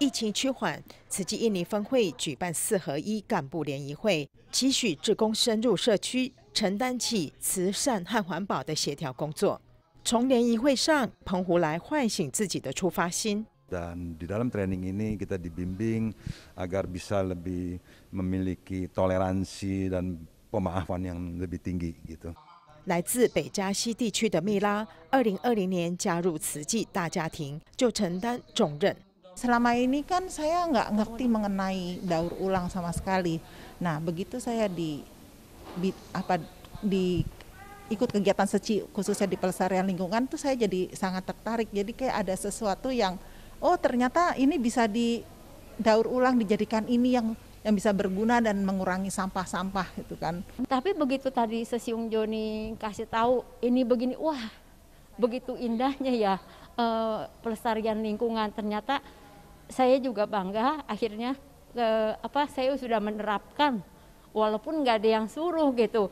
疫情趋缓，此次印尼峰会举办四合一干部联谊会，期许志工深入社区，承担起慈善和环保的协调工作。从联谊会上，澎湖来唤醒自己的出发心。dan di dalam training ini kita dibimbing agar bisa lebih memiliki toleransi dan pemaafan yang lebih tinggi gitu。来自北加西地区的蜜拉，二零二零年加入瓷器大家庭，就承担重任。selama ini kan saya nggak ngerti mengenai daur ulang sama sekali. nah begitu saya di apa di ikut kegiatan seci khususnya di pelestarian lingkungan tuh saya jadi sangat tertarik. Jadi kayak ada sesuatu yang oh ternyata ini bisa didaur ulang dijadikan ini yang yang bisa berguna dan mengurangi sampah-sampah gitu kan. Tapi begitu tadi Sesiung Joni kasih tahu ini begini, wah begitu indahnya ya e, pelestarian lingkungan. Ternyata saya juga bangga akhirnya e, apa saya sudah menerapkan walaupun nggak ada yang suruh gitu.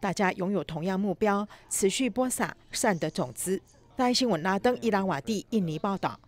大家拥有同样目标，持续播撒善的种子。台新闻拉登伊拉瓦蒂印尼报道。